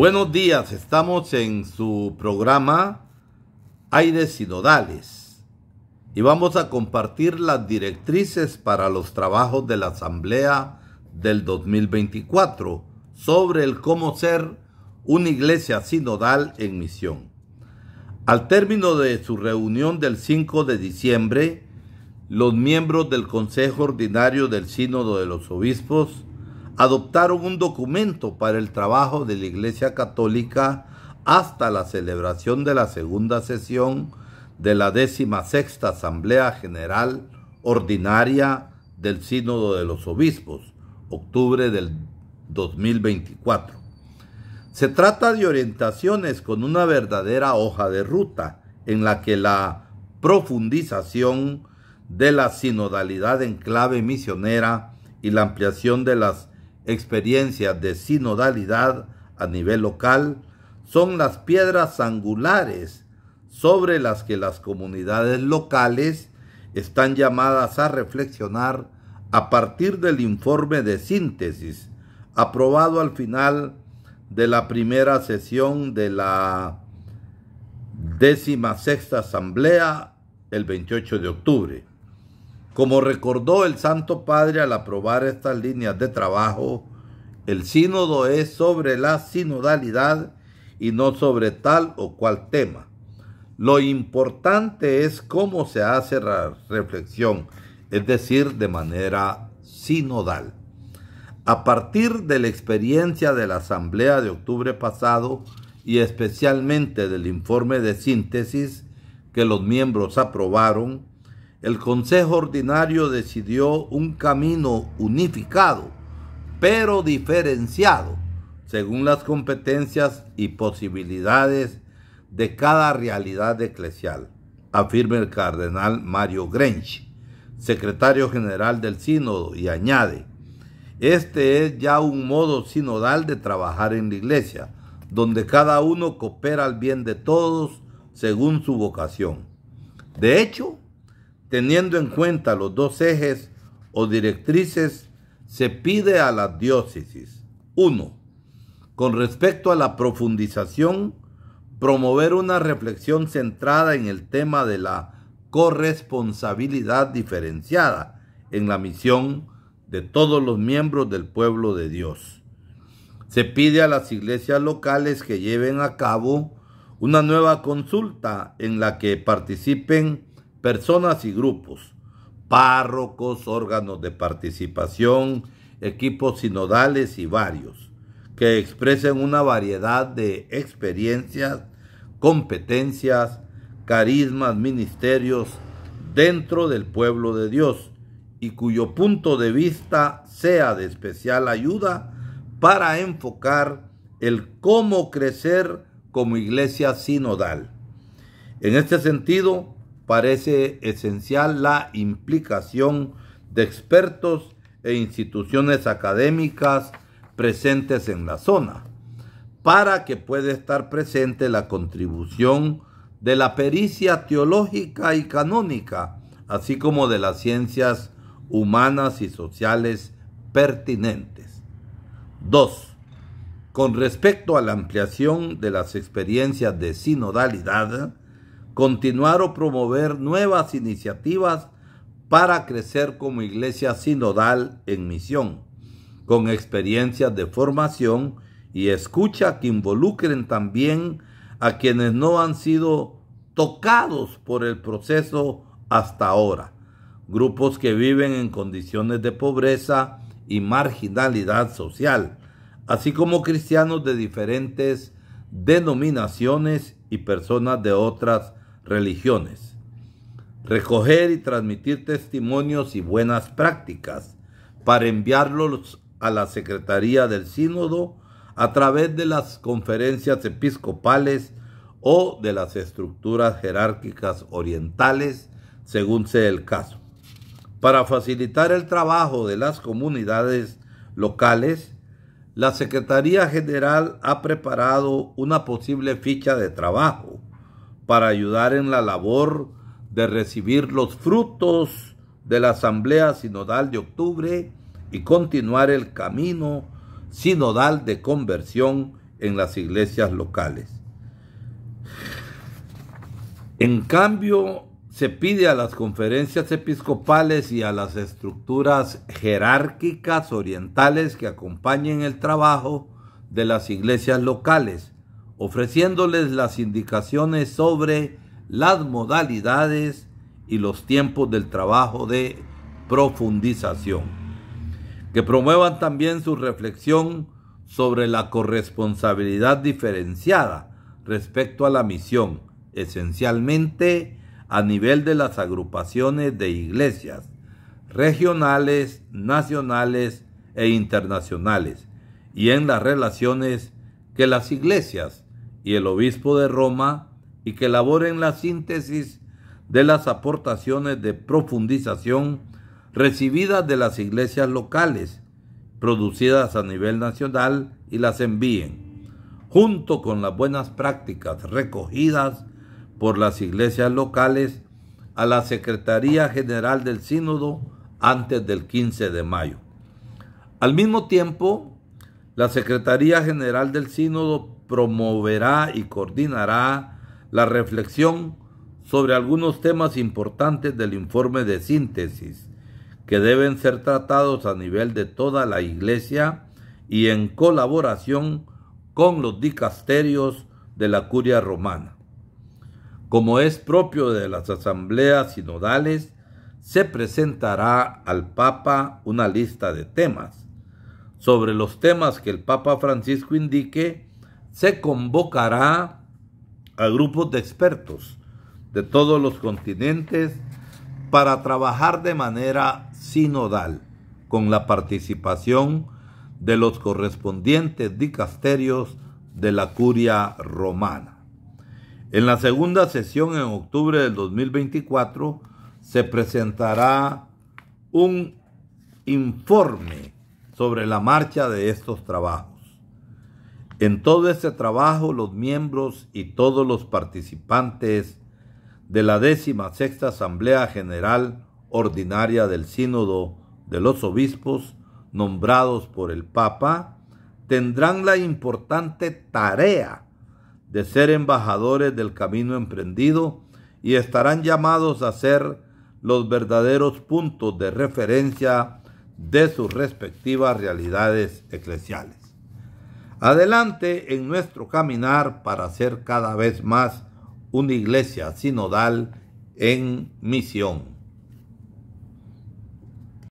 Buenos días, estamos en su programa Aires Sinodales y vamos a compartir las directrices para los trabajos de la Asamblea del 2024 sobre el cómo ser una iglesia sinodal en misión. Al término de su reunión del 5 de diciembre, los miembros del Consejo Ordinario del Sínodo de los Obispos adoptaron un documento para el trabajo de la Iglesia Católica hasta la celebración de la segunda sesión de la décima sexta Asamblea General Ordinaria del Sínodo de los Obispos, octubre del 2024. Se trata de orientaciones con una verdadera hoja de ruta en la que la profundización de la sinodalidad en clave misionera y la ampliación de las experiencias de sinodalidad a nivel local son las piedras angulares sobre las que las comunidades locales están llamadas a reflexionar a partir del informe de síntesis aprobado al final de la primera sesión de la décima sexta asamblea el 28 de octubre. Como recordó el Santo Padre al aprobar estas líneas de trabajo, el sínodo es sobre la sinodalidad y no sobre tal o cual tema. Lo importante es cómo se hace la reflexión, es decir, de manera sinodal. A partir de la experiencia de la Asamblea de octubre pasado y especialmente del informe de síntesis que los miembros aprobaron, el Consejo Ordinario decidió un camino unificado, pero diferenciado, según las competencias y posibilidades de cada realidad eclesial, afirma el cardenal Mario Grench, secretario general del sínodo, y añade, este es ya un modo sinodal de trabajar en la iglesia, donde cada uno coopera al bien de todos según su vocación. De hecho, Teniendo en cuenta los dos ejes o directrices, se pide a las diócesis. 1. Con respecto a la profundización, promover una reflexión centrada en el tema de la corresponsabilidad diferenciada en la misión de todos los miembros del pueblo de Dios. Se pide a las iglesias locales que lleven a cabo una nueva consulta en la que participen personas y grupos, párrocos, órganos de participación, equipos sinodales y varios, que expresen una variedad de experiencias, competencias, carismas, ministerios dentro del pueblo de Dios y cuyo punto de vista sea de especial ayuda para enfocar el cómo crecer como iglesia sinodal. En este sentido, parece esencial la implicación de expertos e instituciones académicas presentes en la zona, para que pueda estar presente la contribución de la pericia teológica y canónica, así como de las ciencias humanas y sociales pertinentes. 2. Con respecto a la ampliación de las experiencias de sinodalidad, continuar o promover nuevas iniciativas para crecer como iglesia sinodal en misión, con experiencias de formación y escucha que involucren también a quienes no han sido tocados por el proceso hasta ahora, grupos que viven en condiciones de pobreza y marginalidad social, así como cristianos de diferentes denominaciones y personas de otras religiones. Recoger y transmitir testimonios y buenas prácticas para enviarlos a la Secretaría del Sínodo a través de las conferencias episcopales o de las estructuras jerárquicas orientales, según sea el caso. Para facilitar el trabajo de las comunidades locales, la Secretaría General ha preparado una posible ficha de trabajo para ayudar en la labor de recibir los frutos de la Asamblea Sinodal de Octubre y continuar el camino sinodal de conversión en las iglesias locales. En cambio, se pide a las conferencias episcopales y a las estructuras jerárquicas orientales que acompañen el trabajo de las iglesias locales ofreciéndoles las indicaciones sobre las modalidades y los tiempos del trabajo de profundización. Que promuevan también su reflexión sobre la corresponsabilidad diferenciada respecto a la misión, esencialmente a nivel de las agrupaciones de iglesias regionales, nacionales e internacionales, y en las relaciones que las iglesias y el obispo de Roma y que elaboren la síntesis de las aportaciones de profundización recibidas de las iglesias locales, producidas a nivel nacional y las envíen, junto con las buenas prácticas recogidas por las iglesias locales a la Secretaría General del Sínodo antes del 15 de mayo. Al mismo tiempo, la Secretaría General del Sínodo promoverá y coordinará la reflexión sobre algunos temas importantes del informe de síntesis que deben ser tratados a nivel de toda la Iglesia y en colaboración con los dicasterios de la curia romana. Como es propio de las asambleas sinodales, se presentará al Papa una lista de temas. Sobre los temas que el Papa Francisco indique, se convocará a grupos de expertos de todos los continentes para trabajar de manera sinodal con la participación de los correspondientes dicasterios de la curia romana. En la segunda sesión en octubre del 2024 se presentará un informe sobre la marcha de estos trabajos. En todo este trabajo los miembros y todos los participantes de la décima sexta Asamblea General Ordinaria del Sínodo de los Obispos, nombrados por el Papa, tendrán la importante tarea de ser embajadores del camino emprendido y estarán llamados a ser los verdaderos puntos de referencia de sus respectivas realidades eclesiales. Adelante en nuestro caminar para ser cada vez más una iglesia sinodal en misión.